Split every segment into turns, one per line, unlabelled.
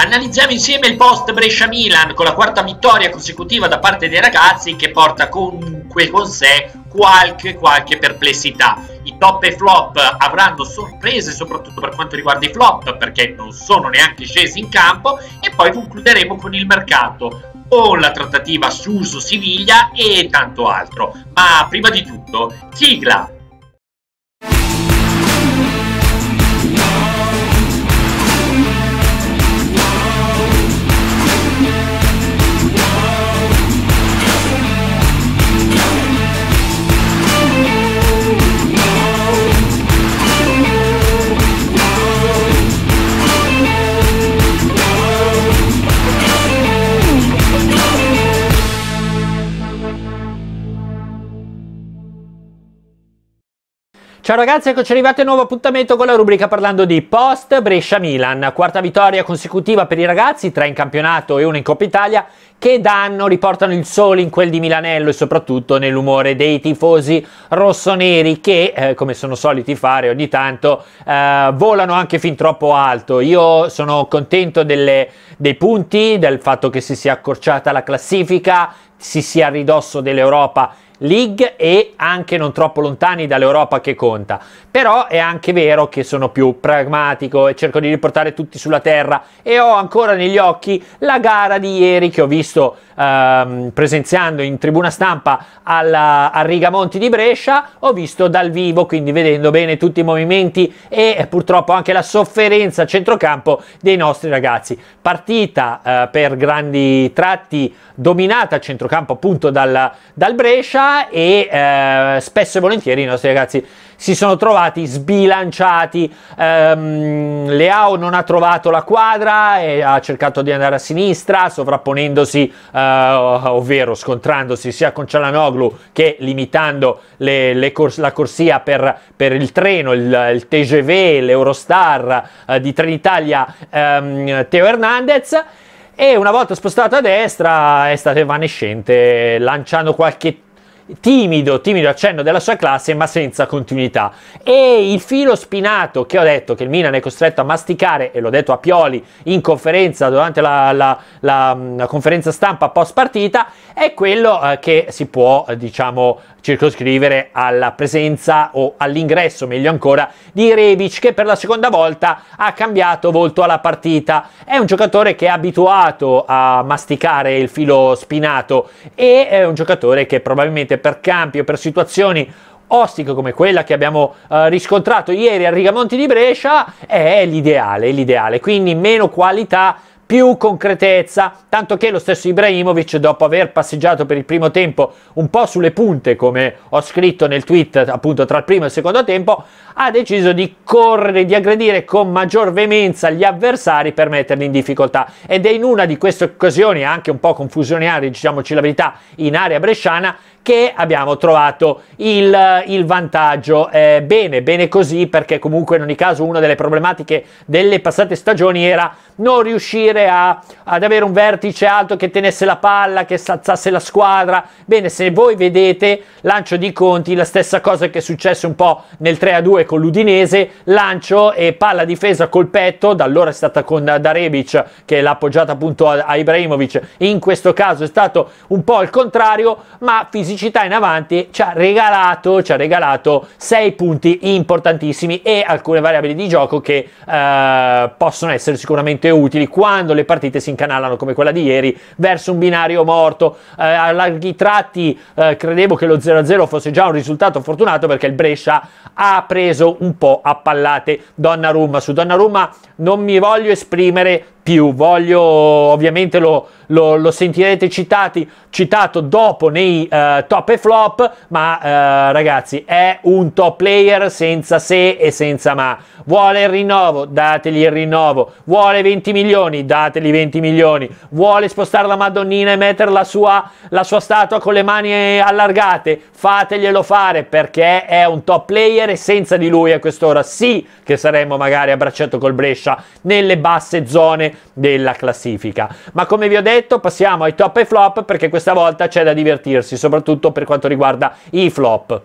Analizziamo insieme il post Brescia-Milan con la quarta vittoria consecutiva da parte dei ragazzi che porta comunque con sé qualche, qualche perplessità. I top e flop avranno sorprese soprattutto per quanto riguarda i flop perché non sono neanche scesi in campo e poi concluderemo con il mercato con la trattativa Suso-Siviglia e tanto altro. Ma prima di tutto, sigla! Ciao ragazzi, eccoci arrivati a un nuovo appuntamento con la rubrica parlando di post Brescia-Milan, quarta vittoria consecutiva per i ragazzi, tre in campionato e una in Coppa Italia, che danno, riportano il sole in quel di Milanello e soprattutto nell'umore dei tifosi rossoneri che, eh, come sono soliti fare ogni tanto, eh, volano anche fin troppo alto. Io sono contento delle, dei punti, del fatto che si sia accorciata la classifica, si sia a ridosso dell'Europa League e anche non troppo lontani dall'Europa che conta. Però è anche vero che sono più pragmatico e cerco di riportare tutti sulla terra e ho ancora negli occhi la gara di ieri che ho visto ehm, presenziando in tribuna stampa alla, a Rigamonti di Brescia, ho visto dal vivo, quindi vedendo bene tutti i movimenti e eh, purtroppo anche la sofferenza a centrocampo dei nostri ragazzi. Partita eh, per grandi tratti dominata a centrocampo appunto dal, dal Brescia e eh, spesso e volentieri i nostri ragazzi si sono trovati sbilanciati. Um, Leao non ha trovato la quadra e ha cercato di andare a sinistra, sovrapponendosi, uh, ovvero scontrandosi sia con Cialanoglu che limitando le, le cors- la corsia per, per il treno, il, il, TGV, l'Eurostar uh, di Trenitalia um, Teo Hernandez. E una volta spostato a destra è stato evanescente, lanciando qualche timido, timido accenno della sua classe, ma senza continuità. E il filo spinato che ho detto che il Milan è costretto a masticare, e l'ho detto a Pioli in conferenza durante la, la, la, la conferenza stampa post partita, è quello eh, che si può, eh, diciamo, circoscrivere alla presenza o all'ingresso, meglio ancora, di Rebic che per la seconda volta ha cambiato volto alla partita. È un giocatore che è abituato a masticare il filo spinato e è un giocatore che probabilmente per campi o per situazioni ostiche come quella che abbiamo eh, riscontrato ieri a Rigamonti di Brescia è l'ideale, è l'ideale, quindi meno qualità più concretezza, tanto che lo stesso Ibrahimovic, dopo aver passeggiato per il primo tempo un po' sulle punte, come ho scritto nel tweet appunto tra il primo e il secondo tempo, ha deciso di correre, di aggredire con maggior veemenza gli avversari per metterli in difficoltà. Ed è in una di queste occasioni, anche un po' confusionari, diciamoci la verità, in area bresciana, che abbiamo trovato il, il vantaggio. Eh, bene, bene così perché comunque in ogni caso una delle problematiche delle passate stagioni era non riuscire a, ad avere un vertice alto che tenesse la palla, che salzasse la squadra. Bene, se voi vedete lancio di Conti, la stessa cosa che è successa un po' nel 3-2 con l'Udinese, lancio e palla difesa col petto, da allora è stata con Darebic che l'ha appoggiata appunto a, a Ibrahimovic, in questo caso è stato un po' il contrario, ma fisicamente criticità in avanti ci ha regalato, ci ha regalato 6 punti importantissimi e alcune variabili di gioco che eh, possono essere sicuramente utili quando le partite si incanalano come quella di ieri verso un binario morto. Eh, a larghi tratti eh, credevo che lo 0-0 fosse già un risultato fortunato perché il Brescia ha preso un po' a pallate Donnarumma. Su Donnarumma non mi voglio esprimere più. Voglio, ovviamente lo, lo, lo sentirete citati, citato dopo nei uh, top e flop, ma uh, ragazzi è un top player senza se e senza ma. Vuole il rinnovo? Dategli il rinnovo. Vuole 20 milioni? Dategli 20 milioni. Vuole spostare la Madonnina e mettere la sua, la sua statua con le mani allargate? Fateglielo fare perché è un top player e senza di lui a quest'ora sì che saremmo magari a braccetto col Brescia nelle basse zone della classifica. Ma come vi ho detto, passiamo ai top e flop perché questa volta c'è da divertirsi, soprattutto per quanto riguarda i flop.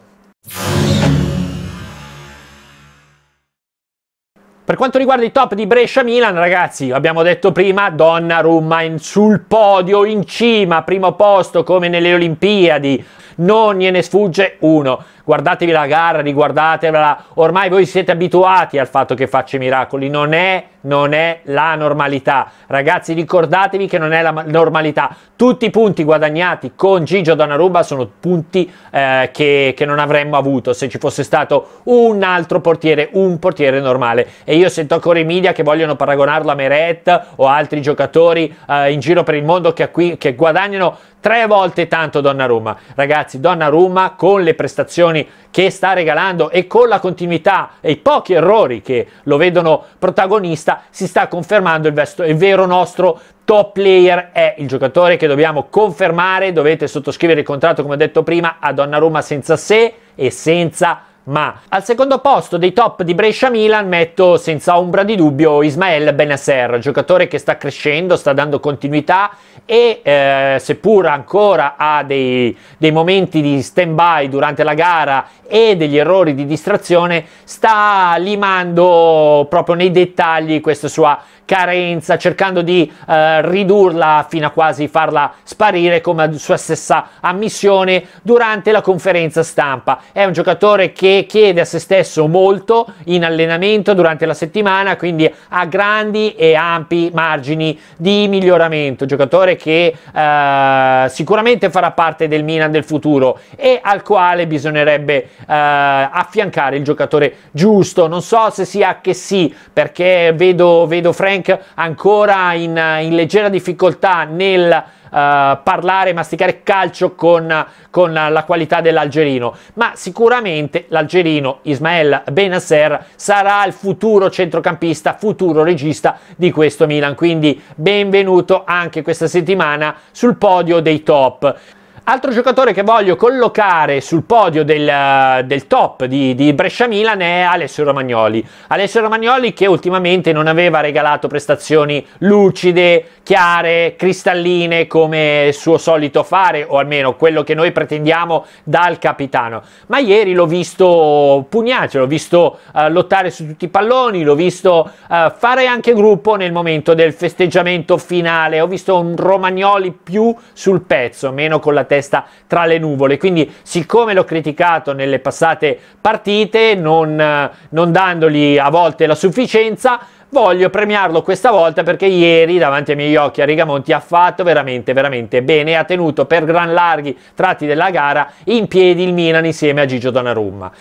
Per quanto riguarda i top di Brescia-Milan, ragazzi, abbiamo detto prima, Donna in, sul podio, in cima, primo posto come nelle Olimpiadi non gliene sfugge uno. Guardatevi la gara, riguardatevela, ormai voi siete abituati al fatto che faccia i miracoli, non è, non è la normalità. Ragazzi ricordatevi che non è la normalità, tutti i punti guadagnati con Gigio Donnarumma sono punti eh, che, che non avremmo avuto se ci fosse stato un altro portiere, un portiere normale. E io sento ancora i media che vogliono paragonarlo a Meret o altri giocatori eh, in giro per il mondo che, acqui- che guadagnano Tre volte tanto Donnarumma. Ragazzi, Donnarumma con le prestazioni che sta regalando e con la continuità e i pochi errori che lo vedono protagonista, si sta confermando il, vesto, il vero nostro top player è il giocatore che dobbiamo confermare, dovete sottoscrivere il contratto come ho detto prima a Donnarumma senza se e senza ma al secondo posto dei top di Brescia-Milan metto senza ombra di dubbio Ismael Benasser, giocatore che sta crescendo, sta dando continuità e eh, seppur ancora ha dei, dei momenti di stand-by durante la gara e degli errori di distrazione, sta limando proprio nei dettagli questa sua carenza, cercando di eh, ridurla fino a quasi farla sparire come sua stessa ammissione durante la conferenza stampa. È un giocatore che chiede a se stesso molto in allenamento durante la settimana, quindi ha grandi e ampi margini di miglioramento, giocatore che eh, sicuramente farà parte del Milan del futuro e al quale bisognerebbe eh, affiancare il giocatore giusto. Non so se sia che sì, perché vedo, vedo Frank Frank ancora in, in leggera difficoltà nel Uh, parlare, masticare calcio con, con la qualità dell'algerino, ma sicuramente l'algerino Ismael Benasser sarà il futuro centrocampista, futuro regista di questo Milan, quindi benvenuto anche questa settimana sul podio dei top. Altro giocatore che voglio collocare sul podio del, eh, del top di, di Brescia Milan è Alessio Romagnoli. Alessio Romagnoli che ultimamente non aveva regalato prestazioni lucide, chiare, cristalline come suo solito fare, o almeno quello che noi pretendiamo dal capitano. Ma ieri l'ho visto pugnaccio, l'ho visto uh, lottare su tutti i palloni, l'ho visto uh, fare anche gruppo nel momento del festeggiamento finale. Ho visto un Romagnoli più sul pezzo, meno con la testa testa tra le nuvole. Quindi, siccome l'ho criticato nelle passate partite, non, non dandogli a volte la sufficienza, voglio premiarlo questa volta perché ieri davanti ai miei occhi a Rigamonti ha fatto veramente veramente bene e ha tenuto per gran larghi tratti della gara in piedi il Milan insieme a Gigio Donnarumma.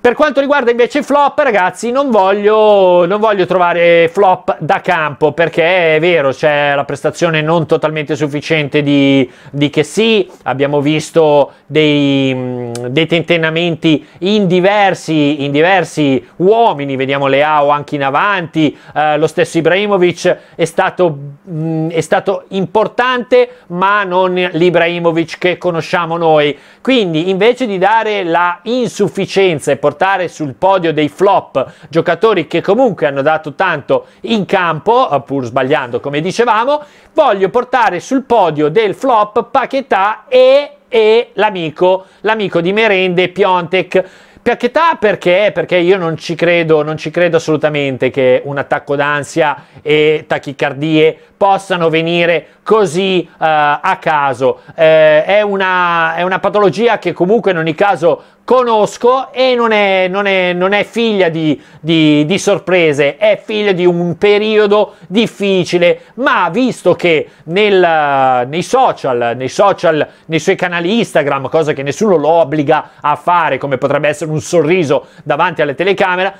Per quanto riguarda invece i flop, ragazzi, non voglio, non voglio, trovare flop da campo perché è vero, c'è la prestazione non totalmente sufficiente di, di che sì. Abbiamo visto dei, mm, dei tentennamenti in diversi, in diversi, uomini, vediamo Leao anche in avanti. Eh, lo stesso Ibrahimovic è stato, mh, mm, è stato importante, ma non l'Ibrahimovic che conosciamo noi. Quindi invece di dare la insufficienza e poi portare sul podio dei flop giocatori che comunque hanno dato tanto in campo, eh, pur sbagliando come dicevamo, voglio portare sul podio del flop Paquetà e, e l'amico, l'amico di Merende Piontek. Piachetà perché? Perché io non ci credo, non ci credo assolutamente che un attacco d'ansia e tachicardie possano venire così uh, a caso. Eh, è, una, è, una, patologia che comunque in ogni caso conosco e non è, non è, non è figlia di, di, di, sorprese, è figlia di un periodo difficile, ma visto che nel, nei, social, nei social, nei suoi canali Instagram, cosa che nessuno lo obbliga a fare, come potrebbe essere un sorriso davanti alla telecamera,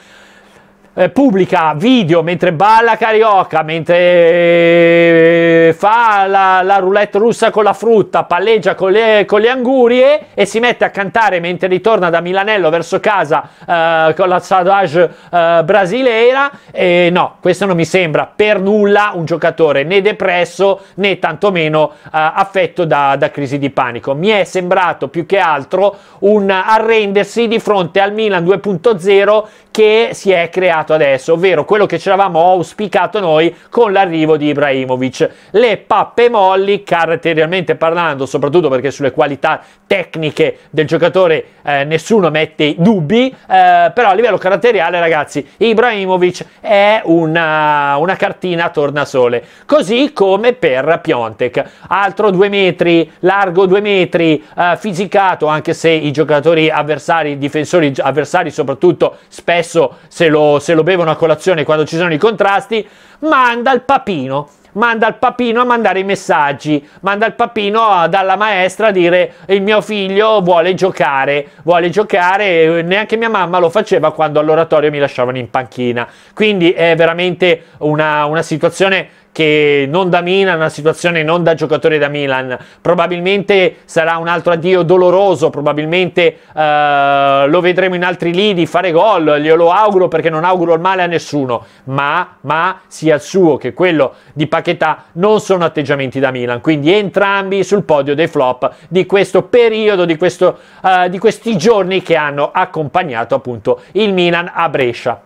eh, pubblica video mentre balla carioca, mentre eh, fa la, la roulette russa con la frutta, palleggia con le, con le, angurie e si mette a cantare mentre ritorna da Milanello verso casa eh, con la Sadage eh, brasileira. E no, questo non mi sembra per nulla un giocatore né depresso né tantomeno eh, affetto da, da crisi di panico. Mi è sembrato più che altro un arrendersi di fronte al Milan 2.0 che si è creato arrivato adesso, ovvero quello che ci eravamo auspicato noi con l'arrivo di Ibrahimovic. Le pappe molli, caratterialmente parlando, soprattutto perché sulle qualità tecniche del giocatore eh, nessuno mette dubbi, eh, però a livello caratteriale, ragazzi, Ibrahimovic è una, una cartina tornasole, così come per Piontek, altro 2 metri, largo 2 metri, eh, fisicato, anche se i giocatori avversari, i difensori avversari soprattutto, spesso se lo, se lo bevono a colazione quando ci sono i contrasti, manda il papino manda il papino a mandare i messaggi, manda il papino dalla maestra a dire il mio figlio vuole giocare, vuole giocare, neanche mia mamma lo faceva quando all'oratorio mi lasciavano in panchina. Quindi è veramente una, una situazione che non da Milan, una situazione non da giocatore da Milan. Probabilmente sarà un altro addio doloroso, probabilmente eh, lo vedremo in altri lidi fare gol, glielo auguro perché non auguro il male a nessuno, ma, ma sia il suo che quello di Pachetà non sono atteggiamenti da Milan, quindi entrambi sul podio dei flop di questo periodo, di, questo, eh, di questi giorni che hanno accompagnato appunto il Milan a Brescia.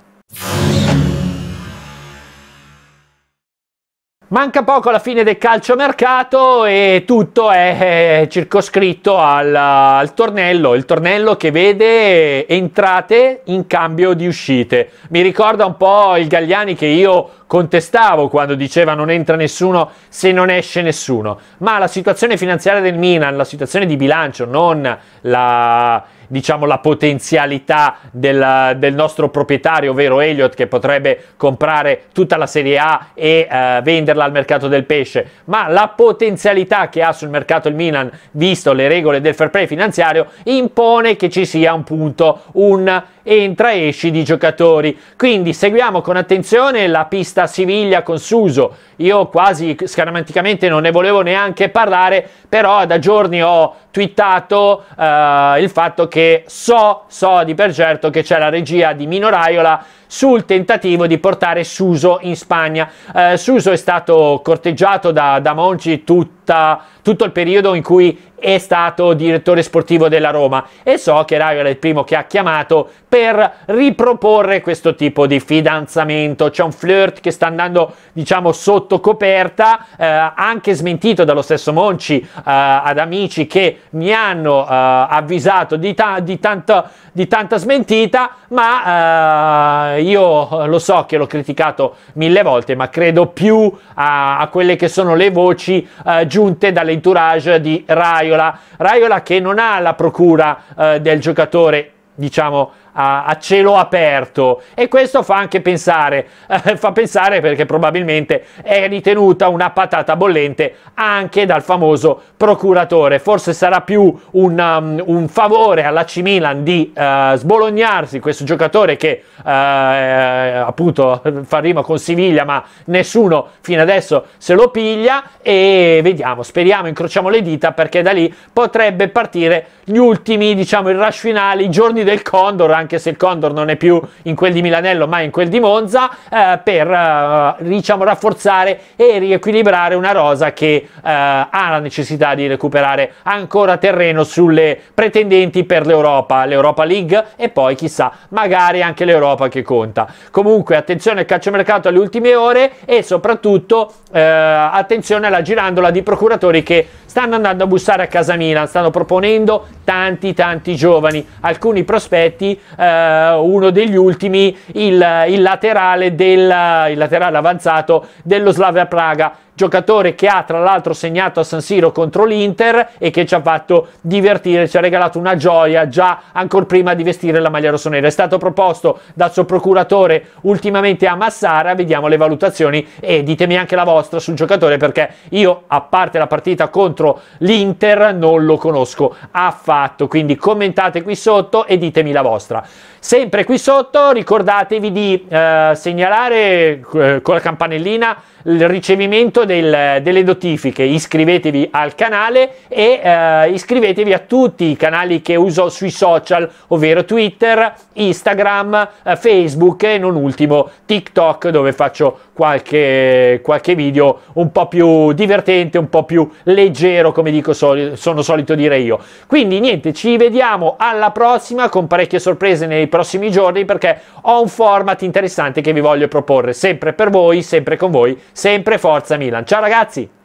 Manca poco alla fine del calciomercato e tutto è eh, circoscritto al, al, tornello, il tornello che vede entrate in cambio di uscite. Mi ricorda un po' il Gagliani che io contestavo quando diceva non entra nessuno se non esce nessuno, ma la situazione finanziaria del Milan, la situazione di bilancio, non la diciamo, la potenzialità del, del, nostro proprietario, ovvero Elliot, che potrebbe comprare tutta la Serie A e eh, venderla al mercato del pesce, ma la potenzialità che ha sul mercato il Milan, visto le regole del fair play finanziario, impone che ci sia un punto, un entra-esci e di giocatori. Quindi seguiamo con attenzione la pista Siviglia con Suso. Io quasi scaramanticamente non ne volevo neanche parlare, però da giorni ho twittato eh, il fatto che perché so, so di per certo che c'è la regia di Mino Raiola sul tentativo di portare Suso in Spagna. Eh, Suso è stato corteggiato da, da Monci tutto tutta, tutto il periodo in cui è stato direttore sportivo della Roma e so che Raiola è il primo che ha chiamato per riproporre questo tipo di fidanzamento. C'è un flirt che sta andando, diciamo, sotto coperta, eh, anche smentito dallo stesso Monci eh, ad amici che mi hanno eh, avvisato di, ta- di, tanto, di, tanta smentita, ma eh, io lo so che l'ho criticato mille volte, ma credo più a, a quelle che sono le voci eh, aggiunte dall'entourage di Raiola. Raiola che non ha la procura eh, del giocatore, diciamo, a, a cielo aperto e questo fa anche pensare, eh, fa pensare perché probabilmente è ritenuta una patata bollente anche dal famoso procuratore, forse sarà più un, um, un favore alla C Milan di uh, sbolognarsi questo giocatore che uh, appunto fa rima con Siviglia ma nessuno fino adesso se lo piglia e vediamo, speriamo, incrociamo le dita perché da lì potrebbe partire gli ultimi, diciamo, il rush finale, i giorni del Condor anche se il Condor non è più in quel di Milanello ma in quel di Monza, eh, per eh, diciamo rafforzare e riequilibrare una rosa che eh, ha la necessità di recuperare ancora terreno sulle pretendenti per l'Europa, l'Europa League e poi chissà, magari anche l'Europa che conta. Comunque attenzione al calciomercato alle ultime ore e soprattutto eh, attenzione alla girandola di procuratori che stanno andando a bussare a casa Milan, stanno proponendo tanti tanti giovani, alcuni prospetti eh, uno degli ultimi, il, il, laterale del, il laterale avanzato dello Slavia Praga giocatore che ha tra l'altro segnato a San Siro contro l'Inter e che ci ha fatto divertire, ci ha regalato una gioia già ancora prima di vestire la maglia rossonera. È stato proposto dal suo procuratore ultimamente a Massara, vediamo le valutazioni e ditemi anche la vostra sul giocatore perché io a parte la partita contro l'Inter non lo conosco affatto, quindi commentate qui sotto e ditemi la vostra. Sempre qui sotto ricordatevi di eh, segnalare eh, con la campanellina il ricevimento del, delle notifiche, iscrivetevi al canale e eh, iscrivetevi a tutti i canali che uso sui social, ovvero Twitter, Instagram, eh, Facebook e non ultimo TikTok dove faccio qualche, qualche video un po' più divertente, un po' più leggero come dico soli, sono solito dire io. Quindi niente, ci vediamo alla prossima con parecchie sorprese nei prossimi giorni perché ho un format interessante che vi voglio proporre sempre per voi, sempre con voi, sempre Forza Milan. Ciao ragazzi!